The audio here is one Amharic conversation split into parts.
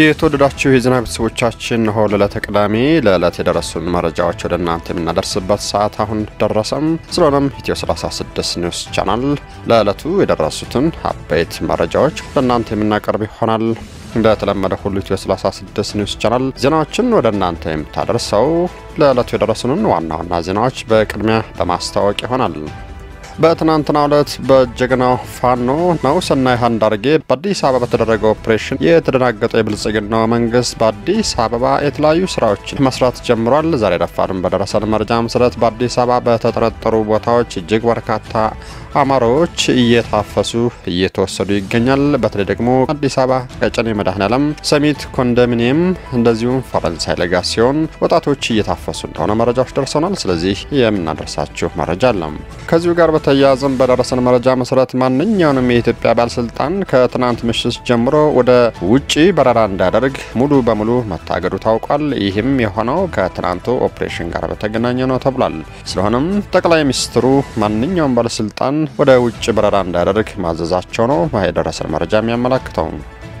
የተወደዳችሁ የዜና ቤተሰቦቻችን ሆ ለዕለተ ቅዳሜ ለዕለት የደረሱን መረጃዎች ወደ እናንተ የምናደርስበት ሰዓት አሁን ደረሰም። ስለሆነም ኢትዮ 36 ኒውስ ቻናል ለዕለቱ የደረሱትን አበይት መረጃዎች ለእናንተ የምናቀርብ ይሆናል። እንደተለመደ ሁሉ ኢትዮ 36 ኒውስ ቻናል ዜናዎችን ወደ እናንተ የምታደርሰው ለዕለቱ የደረሱንን ዋና ዋና ዜናዎች በቅድሚያ በማስታወቅ ይሆናል። በትናንትና ዕለት በጀግናው ፋኖ ነው ሰናይ አንዳርጌ በአዲስ አበባ በተደረገው ኦፕሬሽን የተደናገጠው የብልጽግናው መንግስት በአዲስ አበባ የተለያዩ ስራዎችን መስራት ጀምሯል። ዛሬ ረፋድም በደረሰን መረጃ መሰረት በአዲስ አበባ በተጠረጠሩ ቦታዎች እጅግ በርካታ አማራዎች እየታፈሱ እየተወሰዱ ይገኛል። በተለይ ደግሞ አዲስ አበባ ቀጨኔ መድኃኔዓለም ሰሚት ኮንዶሚኒየም፣ እንደዚሁም ፈረንሳይ ለጋ ሲሆን ወጣቶች እየታፈሱ እንደሆነ መረጃዎች ደርሰናል። ስለዚህ የምናደርሳችሁ መረጃ አለም ከዚሁ ጋር አያያዝም በደረሰን መረጃ መሰረት ማንኛውንም የኢትዮጵያ ባለስልጣን ከትናንት ምሽት ጀምሮ ወደ ውጪ በረራ እንዳያደርግ ሙሉ በሙሉ መታገዱ ታውቋል። ይህም የሆነው ከትናንቱ ኦፕሬሽን ጋር በተገናኘ ነው ተብሏል። ስለሆነም ጠቅላይ ሚኒስትሩ ማንኛውም ባለስልጣን ወደ ውጭ በረራ እንዳያደርግ ማዘዛቸው ነው የደረሰን መረጃ የሚያመላክተው።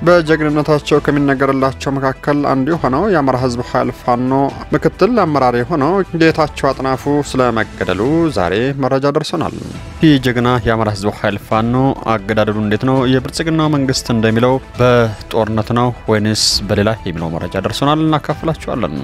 በጀግንነታቸው ከሚነገርላቸው መካከል አንዱ የሆነው የአማራ ህዝብ ኃይል ፋኖ ምክትል አመራር የሆነው ጌታቸው አጥናፉ ስለመገደሉ ዛሬ መረጃ ደርሰናል። ይህ ጀግና የአማራ ህዝብ ኃይል ፋኖ አገዳደሉ እንዴት ነው? የብልጽግናው መንግስት እንደሚለው በጦርነት ነው ወይንስ በሌላ የሚለው መረጃ ደርሰናል፣ እናካፍላችኋለን።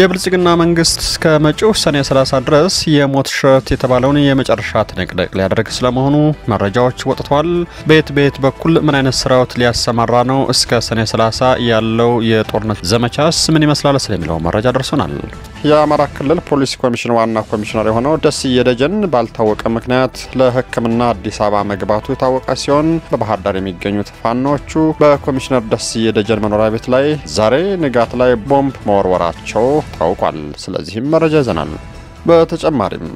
የብልጽግና መንግስት እስከ መጪው ሰኔ 30 ድረስ የሞት ሽረት የተባለውን የመጨረሻ ትንቅንቅ ሊያደርግ ስለመሆኑ መረጃዎች ወጥተዋል። በየት በየት በኩል ምን አይነት ስራዎት ሊያሰማራ ነው? እስከ ሰኔ 30 ያለው የጦርነት ዘመቻስ ምን ይመስላል? ስለሚለው መረጃ ደርሶናል። የአማራ ክልል ፖሊስ ኮሚሽን ዋና ኮሚሽነር የሆነው ደስዬ ደጀን ባልታወቀ ምክንያት ለሕክምና አዲስ አበባ መግባቱ የታወቀ ሲሆን በባህር ዳር የሚገኙት ፋኖቹ በኮሚሽነር ደስዬ ደጀን መኖሪያ ቤት ላይ ዛሬ ንጋት ላይ ቦምብ መወርወራቸው ታውቋል። ስለዚህም መረጃ ይዘናል። በተጨማሪም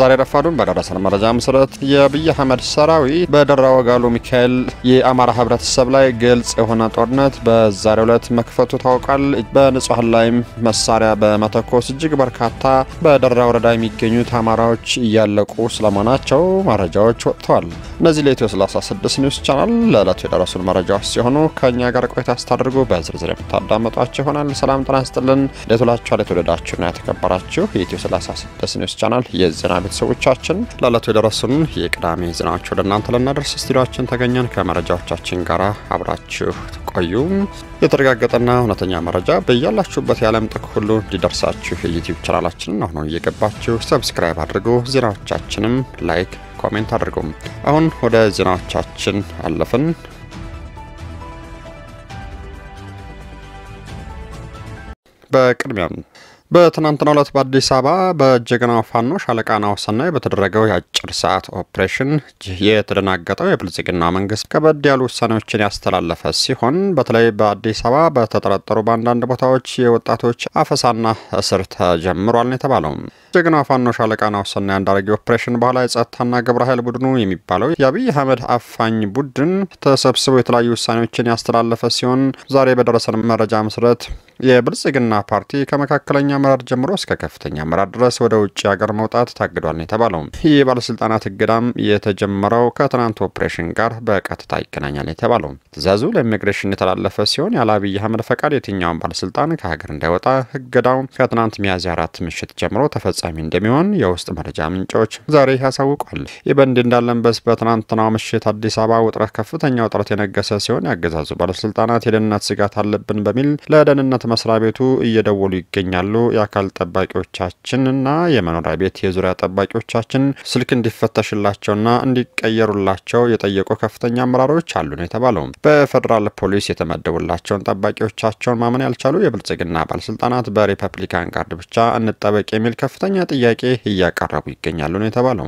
ዛሬ ረፋዱን በደረሰን መረጃ መሰረት የአብይ አህመድ ሰራዊት በደራ ወጋሉ ሚካኤል የአማራ ህብረተሰብ ላይ ግልጽ የሆነ ጦርነት በዛሬው ዕለት መክፈቱ ታውቋል። በንጹሐን ላይም መሳሪያ በመተኮስ እጅግ በርካታ በደራ ወረዳ የሚገኙት አማራዎች እያለቁ ስለመሆናቸው መረጃዎች ወጥተዋል። እነዚህ ለኢትዮ 36 ኒውስ ቻናል ለዕለቱ የደረሱን መረጃዎች ሲሆኑ ከእኛ ጋር ቆይታ ስታደርጉ በዝርዝር የምታዳመጧቸው ይሆናል። ሰላም ጤና ይስጥልን። እንደምን ዋላችኋል? የተወደዳችሁና የተከበራችሁ የኢትዮ 36 ኒውስ ቻናል የዜና ቤተሰቦቻችን ለዕለቱ የደረሱን የቅዳሜ ዜናዎች ወደ እናንተ ልናደርስ ስቱዲዮችን ተገኘን። ከመረጃዎቻችን ጋር አብራችሁ ትቆዩ። የተረጋገጠና እውነተኛ መረጃ በያላችሁበት የዓለም ጥግ ሁሉ እንዲደርሳችሁ የዩቲዩብ ቻናላችንን አሁኑ እየገባችሁ ሰብስክራይብ አድርጉ። ዜናዎቻችንም ላይክ፣ ኮሜንት አድርጉም። አሁን ወደ ዜናዎቻችን አለፍን። በቅድሚያም በትናንትናው ዕለት በአዲስ አበባ በጀግናው ፋኖ ሻለቃ ናሁሰናይ በተደረገው የአጭር ሰዓት ኦፕሬሽን የተደናገጠው የብልጽግና መንግስት ከበድ ያሉ ውሳኔዎችን ያስተላለፈ ሲሆን በተለይ በአዲስ አበባ በተጠረጠሩ በአንዳንድ ቦታዎች የወጣቶች አፈሳና እስር ተጀምሯል የተባለው። ጀግናው ፋኖ ሻለቃ ናሁሰናይ አንዳርጌ ኦፕሬሽን በኋላ የጸጥታና ግብረ ኃይል ቡድኑ የሚባለው የአብይ አህመድ አፋኝ ቡድን ተሰብስቦ የተለያዩ ውሳኔዎችን ያስተላለፈ ሲሆን ዛሬ በደረሰን መረጃ መሰረት የብልጽግና ፓርቲ ከመካከለኛ አመራር ጀምሮ እስከ ከፍተኛ አመራር ድረስ ወደ ውጭ ሀገር መውጣት ታግዷል የተባለው። ይህ የባለስልጣናት እገዳም የተጀመረው ከትናንት ኦፕሬሽን ጋር በቀጥታ ይገናኛል የተባለው ትእዛዙ ለኢሚግሬሽን የተላለፈ ሲሆን ያለ አብይ አህመድ ፈቃድ የትኛውን ባለስልጣን ከሀገር እንዳይወጣ እገዳው ከትናንት ሚያዝያ አራት ምሽት ጀምሮ ተፈጻሚ እንደሚሆን የውስጥ መረጃ ምንጮች ዛሬ ያሳውቋል። ይህ በእንዲህ በስ በትናንትናው ምሽት አዲስ አበባ ውጥረት ከፍተኛ ውጥረት የነገሰ ሲሆን ያገዛዙ ባለስልጣናት የደህንነት ስጋት አለብን በሚል ለደህንነት መስሪያ ቤቱ እየደወሉ ይገኛሉ። የአካል ጠባቂዎቻችንና የመኖሪያ ቤት የዙሪያ ጠባቂዎቻችን ስልክ እንዲፈተሽላቸውና እንዲቀየሩላቸው የጠየቁ ከፍተኛ አመራሮች አሉ ነው የተባለው በፌዴራል ፖሊስ የተመደቡላቸውን ጠባቂዎቻቸውን ማመን ያልቻሉ የብልጽግና ባለስልጣናት በሪፐብሊካን ጋርድ ብቻ እንጠበቅ የሚል ከፍተኛ ጥያቄ እያቀረቡ ይገኛሉ ነው የተባለው።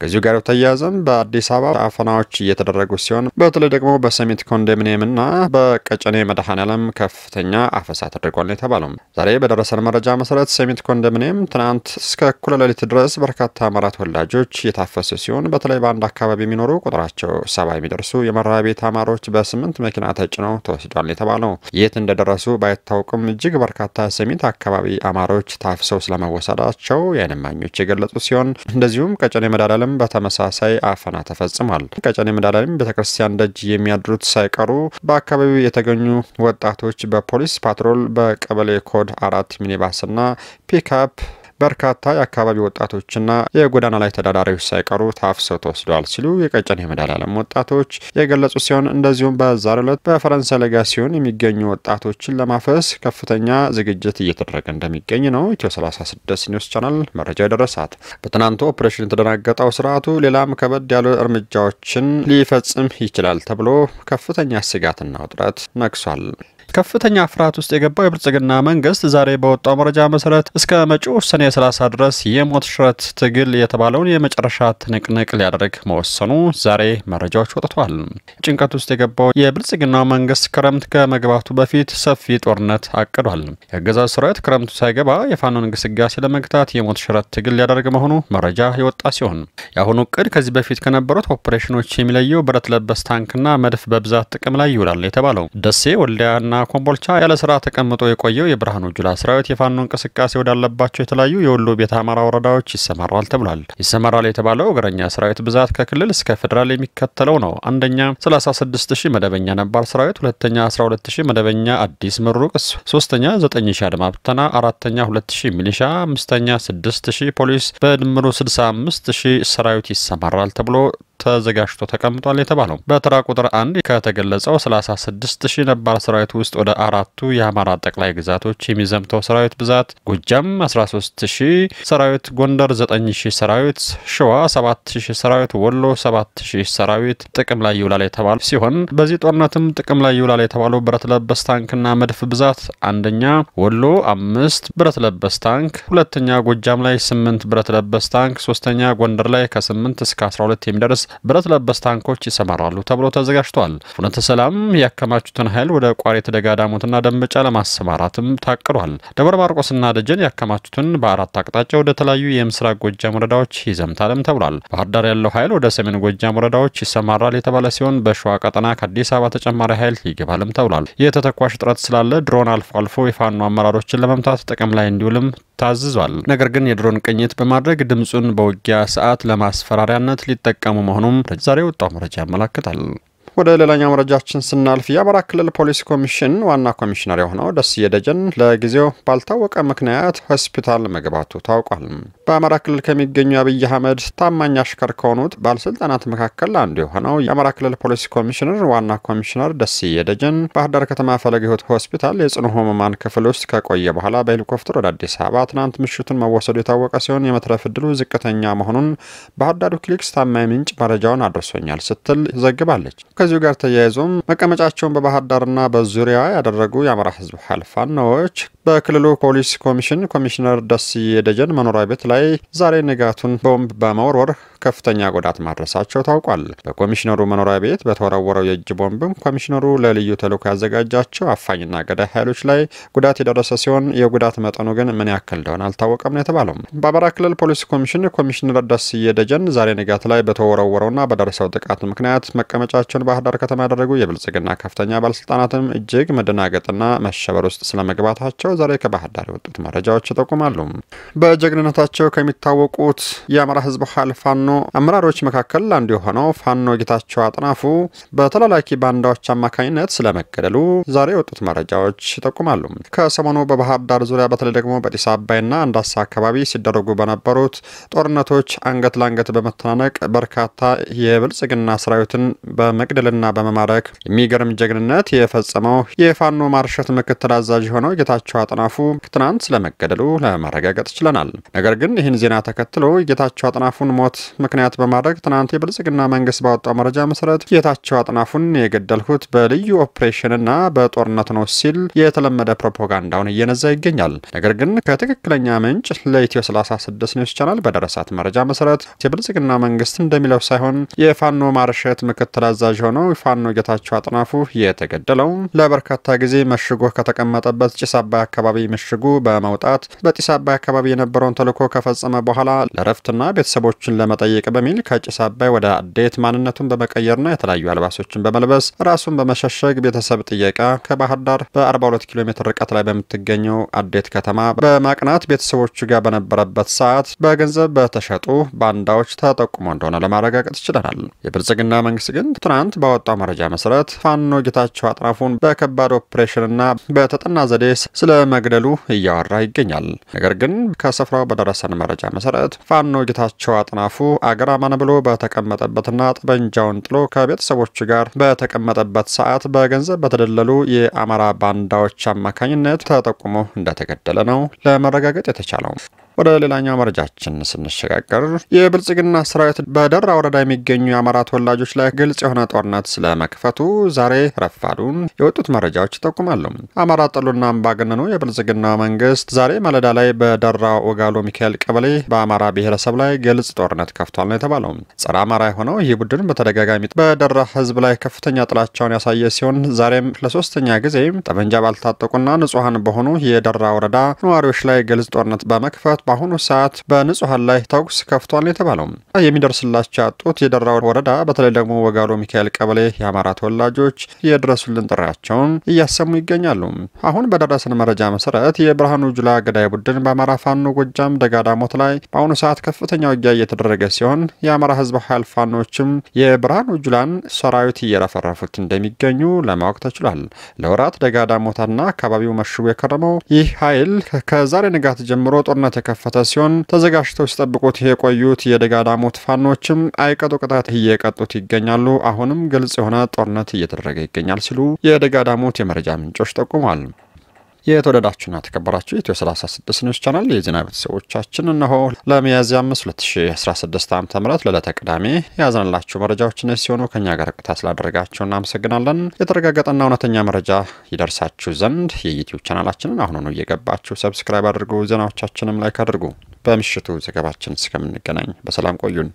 ከዚሁ ጋር ተያያዘም በአዲስ አበባ አፈናዎች እየተደረጉ ሲሆን በተለይ ደግሞ በሰሚት ኮንዶሚኒየምና በቀጨኔ መድኃኔዓለም ከፍተኛ አፈሳ አድርጓል ነው የተባለው። ዛሬ በደረሰን መረጃ መሰረት ሰሚት ኮንዶሚኒየም ትናንት እስከ እኩለ ሌሊት ድረስ በርካታ አማራ ተወላጆች የታፈሱ ሲሆን በተለይ በአንድ አካባቢ የሚኖሩ ቁጥራቸው ሰባ የሚደርሱ የመኖሪያ ቤት አማሮች በስምንት መኪና ተጭነው ተወስዷል ነው የተባለው። የት እንደደረሱ ባይታወቅም እጅግ በርካታ ሰሚት አካባቢ አማሮች ታፍሰው ስለመወሰዳቸው የዓይን እማኞች የገለጹ ሲሆን እንደዚሁም ቀጨኔ መድኃኔዓለም በተመሳሳይ አፈና ተፈጽሟል። ቀጨኔ መድኃኔዓለም ቤተክርስቲያን ደጅ የሚያድሩት ሳይቀሩ በአካባቢው የተገኙ ወጣቶች በፖሊስ ፓትሮል በቀበሌ ኮድ አራት ሚኒባስና ፒክአፕ በርካታ የአካባቢ ወጣቶችና የጎዳና ላይ ተዳዳሪዎች ሳይቀሩ ታፍሰው ተወስደዋል ሲሉ የቀጨኔ የመድኃኔ ወጣቶች የገለጹ ሲሆን እንደዚሁም በዛሬው ዕለት በፈረንሳይ ለጋሲዮን የሚገኙ ወጣቶችን ለማፈስ ከፍተኛ ዝግጅት እየተደረገ እንደሚገኝ ነው ኢትዮ 36 ኒውስ ቻናል መረጃ የደረሳት። በትናንቱ ኦፕሬሽን የተደናገጠው ስርዓቱ ሌላም ከበድ ያሉ እርምጃዎችን ሊፈጽም ይችላል ተብሎ ከፍተኛ ስጋትና ውጥረት ነግሷል። ከፍተኛ ፍርሃት ውስጥ የገባው የብልጽግና መንግስት ዛሬ በወጣው መረጃ መሰረት እስከ መጪው ሰኔ 30 ድረስ የሞት ሽረት ትግል የተባለውን የመጨረሻ ትንቅንቅ ሊያደርግ መወሰኑ ዛሬ መረጃዎች ወጥተዋል። ጭንቀት ውስጥ የገባው የብልጽግናው መንግስት ክረምት ከመግባቱ በፊት ሰፊ ጦርነት አቅዷል። የአገዛዙ ሰራዊት ክረምቱ ሳይገባ የፋኖን ግስጋሴ ለመግታት የሞት ሽረት ትግል ሊያደርግ መሆኑ መረጃ የወጣ ሲሆን የአሁኑ እቅድ ከዚህ በፊት ከነበሩት ኦፕሬሽኖች የሚለየው ብረት ለበስ ታንክና መድፍ በብዛት ጥቅም ላይ ይውላል የተባለው ደሴ ወልዲያና ኮምቦልቻ ያለ ስራ ተቀምጦ የቆየው የብርሃኑ ጁላ ሰራዊት የፋኖ እንቅስቃሴ ወዳለባቸው የተለያዩ የወሎ ቤተ አማራ ወረዳዎች ይሰማራል ተብሏል። ይሰማራል የተባለው እግረኛ ሰራዊት ብዛት ከክልል እስከ ፌዴራል የሚከተለው ነው። አንደኛ 36000 መደበኛ ነባር ሰራዊት፣ ሁለተኛ 12000 መደበኛ አዲስ ምሩቅ፣ ሶስተኛ 9000 አድማ ብተና፣ አራተኛ 2000 ሚሊሻ፣ አምስተኛ 6000 ፖሊስ፣ በድምሩ 65000 ሰራዊት ይሰማራል ተብሎ ተዘጋጅቶ ተቀምጧል የተባለው። በተራ ቁጥር አንድ ከተገለጸው 36 ሺህ ነባር ሰራዊት ውስጥ ወደ አራቱ የአማራ ጠቅላይ ግዛቶች የሚዘምተው ሰራዊት ብዛት ጎጃም 13 ሺህ ሰራዊት፣ ጎንደር 9 ሺህ ሰራዊት፣ ሸዋ 7 ሺህ ሰራዊት፣ ወሎ 7 ሺህ ሰራዊት ጥቅም ላይ ይውላል የተባሉ ሲሆን በዚህ ጦርነትም ጥቅም ላይ ይውላል የተባለው ብረት ለበስ ታንክና መድፍ ብዛት አንደኛ ወሎ አምስት ብረት ለበስ ታንክ፣ ሁለተኛ ጎጃም ላይ ስምንት ብረት ለበስ ታንክ፣ ሶስተኛ ጎንደር ላይ ከስምንት እስከ 12 የሚደርስ ብረት ለበስ ታንኮች ይሰማራሉ ተብሎ ተዘጋጅቷል። ፍኖተ ሰላም ያከማቹትን ኃይል ወደ ቋሪት ደጋዳሞትና ደንበጫ ለማሰማራትም ታቅዷል። ደብረ ማርቆስና ደጀን ያከማቹትን በአራት አቅጣጫ ወደ ተለያዩ የምስራቅ ጎጃም ወረዳዎች ይዘምታልም ተብሏል። ባህር ዳር ያለው ኃይል ወደ ሰሜን ጎጃም ወረዳዎች ይሰማራል የተባለ ሲሆን በሸዋ ቀጠና ከአዲስ አበባ ተጨማሪ ኃይል ይገባልም ተብሏል። የተተኳሽ እጥረት ስላለ ድሮን አልፎ አልፎ የፋኖ አመራሮችን ለመምታት ጥቅም ላይ እንዲውልም ታዝዟል። ነገር ግን የድሮን ቅኝት በማድረግ ድምፁን በውጊያ ሰዓት ለማስፈራሪያነት ሊጠቀሙ መሆኑም ዛሬ ወጣው መረጃ ያመላክታል። ወደ ሌላኛው መረጃችን ስናልፍ የአማራ ክልል ፖሊስ ኮሚሽን ዋና ኮሚሽነር የሆነው ደስዬ ደጀን ለጊዜው ባልታወቀ ምክንያት ሆስፒታል መግባቱ ታውቋል። በአማራ ክልል ከሚገኙ አብይ አህመድ ታማኝ አሽከር ከሆኑት ባለስልጣናት መካከል አንዱ የሆነው የአማራ ክልል ፖሊስ ኮሚሽነር ዋና ኮሚሽነር ደስዬ ደጀን ባህር ዳር ከተማ ፈለገ ሕይወት ሆስፒታል የጽኑ ህሙማን ክፍል ውስጥ ከቆየ በኋላ በሄሊኮፕተር ወደ አዲስ አበባ ትናንት ምሽቱን መወሰዱ የታወቀ ሲሆን የመትረፍ ዕድሉ ዝቅተኛ መሆኑን ባህር ዳር ዊኪሊክስ ታማኝ ምንጭ መረጃውን አድርሶኛል ስትል ዘግባለች። ከዚሁ ጋር ተያይዞም መቀመጫቸውን በባህር ዳርና በዙሪያ ያደረጉ የአማራ ህዝብ ሀይል ፋኖዎች በክልሉ ፖሊስ ኮሚሽን ኮሚሽነር ደስዬ ደጀን መኖሪያ ቤት ላይ ዛሬ ንጋቱን ቦምብ በመወርወር ከፍተኛ ጉዳት ማድረሳቸው ታውቋል። በኮሚሽነሩ መኖሪያ ቤት በተወረወረው የእጅ ቦምብም ኮሚሽነሩ ለልዩ ተልዕኮ ያዘጋጃቸው አፋኝና ገዳይ ኃይሎች ላይ ጉዳት የደረሰ ሲሆን የጉዳት መጠኑ ግን ምን ያክል እንደሆነ አልታወቀም ነው የተባለው። በአማራ ክልል ፖሊስ ኮሚሽን ኮሚሽነር ደስዬ ደጀን ዛሬ ንጋት ላይ በተወረወረውና በደረሰው ጥቃት ምክንያት መቀመጫቸውን ባህር ዳር ከተማ ያደረጉ የብልጽግና ከፍተኛ ባለስልጣናትም እጅግ መደናገጥና መሸበር ውስጥ ስለመግባታቸው ናቸው። ዛሬ ከባህር ዳር የወጡት መረጃዎች ይጠቁማሉ። በጀግንነታቸው ከሚታወቁት የአማራ ህዝብ ሀይል ፋኖ አመራሮች መካከል አንዱ የሆነው ፋኖ ጌታቸው አጥናፉ በተላላኪ ባንዳዎች አማካኝነት ስለመገደሉ ዛሬ የወጡት መረጃዎች ይጠቁማሉ። ከሰሞኑ በባህር ዳር ዙሪያ በተለይ ደግሞ በጢስ አባይና አንዳሳ አካባቢ ሲደረጉ በነበሩት ጦርነቶች አንገት ለአንገት በመተናነቅ በርካታ የብልጽግና ሰራዊትን በመግደልና በመማረክ የሚገርም ጀግንነት የፈጸመው የፋኖ ማርሸት ምክትል አዛዥ የሆነው ጌታቸው አጥናፉ ትናንት ስለመገደሉ ለማረጋገጥ ችለናል። ነገር ግን ይህን ዜና ተከትሎ የጌታቸው አጥናፉን ሞት ምክንያት በማድረግ ትናንት የብልጽግና መንግስት ባወጣው መረጃ መሰረት ጌታቸው አጥናፉን የገደልሁት በልዩ ኦፕሬሽንና በጦርነት ነው ሲል የተለመደ ፕሮፓጋንዳውን እየነዛ ይገኛል። ነገር ግን ከትክክለኛ ምንጭ ለኢትዮ 36 ኒውስ ቻናል በደረሳት መረጃ መሰረት የብልጽግና መንግስት እንደሚለው ሳይሆን የፋኖ ማርሸት ምክትል አዛዥ ሆነው ፋኖ ጌታቸው አጥናፉ የተገደለው ለበርካታ ጊዜ መሽጎ ከተቀመጠበት ጭስ አባይ አካባቢ ምሽጉ በመውጣት በጢስ አባይ አካባቢ የነበረውን ተልዕኮ ከፈጸመ በኋላ ለረፍትና ቤተሰቦችን ለመጠየቅ በሚል ከጭስ አባይ ወደ አዴት ማንነቱን በመቀየርና የተለያዩ አልባሶችን በመልበስ ራሱን በመሸሸግ ቤተሰብ ጥየቃ ከባህር ዳር በ42 ኪሎ ሜትር ርቀት ላይ በምትገኘው አዴት ከተማ በማቅናት ቤተሰቦቹ ጋር በነበረበት ሰዓት በገንዘብ በተሸጡ ባንዳዎች ተጠቁሞ እንደሆነ ለማረጋገጥ ይችለናል። የብልጽግና መንግስት ግን ትናንት ባወጣው መረጃ መሰረት ፋኖ ጌታቸው አጥናፉን በከባድ ኦፕሬሽንና በተጠና ዘዴ ስለ ስለመግደሉ እያወራ ይገኛል። ነገር ግን ከስፍራው በደረሰን መረጃ መሰረት ፋኖ ጌታቸው አጥናፉ አገር አማን ብሎ በተቀመጠበትና ጠበንጃውን ጥሎ ከቤተሰቦች ጋር በተቀመጠበት ሰዓት በገንዘብ በተደለሉ የአማራ ባንዳዎች አማካኝነት ተጠቁሞ እንደተገደለ ነው ለመረጋገጥ የተቻለው። ወደ ሌላኛው መረጃችን ስንሸጋገር የብልጽግና ሰራዊት በደራ ወረዳ የሚገኙ የአማራ ተወላጆች ላይ ግልጽ የሆነ ጦርነት ስለመክፈቱ ዛሬ ረፋዱን የወጡት መረጃዎች ይጠቁማሉ። አማራ ጠሉና አምባገነኑ የብልጽግና መንግስት ዛሬ ማለዳ ላይ በደራ ወጋሎ ሚካኤል ቀበሌ በአማራ ብሔረሰብ ላይ ግልጽ ጦርነት ከፍቷል ነው የተባለው። ጸረ አማራ የሆነው ይህ ቡድን በተደጋጋሚ በደራ ህዝብ ላይ ከፍተኛ ጥላቻውን ያሳየ ሲሆን ዛሬም ለሶስተኛ ጊዜ ጠመንጃ ባልታጠቁና ንጹሐን በሆኑ የደራ ወረዳ ነዋሪዎች ላይ ግልጽ ጦርነት በመክፈት በአሁኑ ሰዓት በንጹሐን ላይ ተኩስ ከፍቷል የተባለው የሚደርስላቸው ያጡት የደራ ወረዳ በተለይ ደግሞ ወጋሎ ሚካኤል ቀበሌ የአማራ ተወላጆች የድረሱልን ጥሪያቸውን እያሰሙ ይገኛሉ። አሁን በደረሰን መረጃ መሰረት የብርሃኑ ጁላ ገዳይ ቡድን በአማራ ፋኖ ጎጃም ደጋዳሞት ላይ በአሁኑ ሰዓት ከፍተኛ ውጊያ እየተደረገ ሲሆን የአማራ ህዝብ ኃይል ፋኖችም የብርሃኑ ጁላን ሰራዊት እየረፈረፉት እንደሚገኙ ለማወቅ ተችሏል። ለወራት ደጋዳሞትና አካባቢው መሽጎ የከረመው ይህ ኃይል ከዛሬ ንጋት ጀምሮ ጦርነት የከ የተከፈተ ሲሆን ተዘጋጅተው ሲጠብቁት የቆዩት የደጋዳሞት ፋኖችም አይቀጡ ቅጣት እየቀጡት ይገኛሉ። አሁንም ግልጽ የሆነ ጦርነት እየተደረገ ይገኛል ሲሉ የደጋዳሞት የመረጃ ምንጮች ጠቁሟል። የተወደዳችሁና ተከበራችሁ ኢትዮ 36 ኒውስ ቻናል የዜና ቤተሰቦቻችን እነሆ ለሚያዝያ 5 2016 ዓ ም ለዕለተ ቅዳሜ የያዝንላችሁ መረጃዎች ነ ሲሆኑ ከእኛ ጋር ቆይታ ስላደረጋችሁ እናመሰግናለን። የተረጋገጠና እውነተኛ መረጃ ይደርሳችሁ ዘንድ የዩትዩብ ቻናላችንን አሁኑኑ እየገባችሁ ሰብስክራይብ አድርጉ፣ ዜናዎቻችንም ላይክ አድርጉ። በምሽቱ ዘገባችን እስከምንገናኝ በሰላም ቆዩን።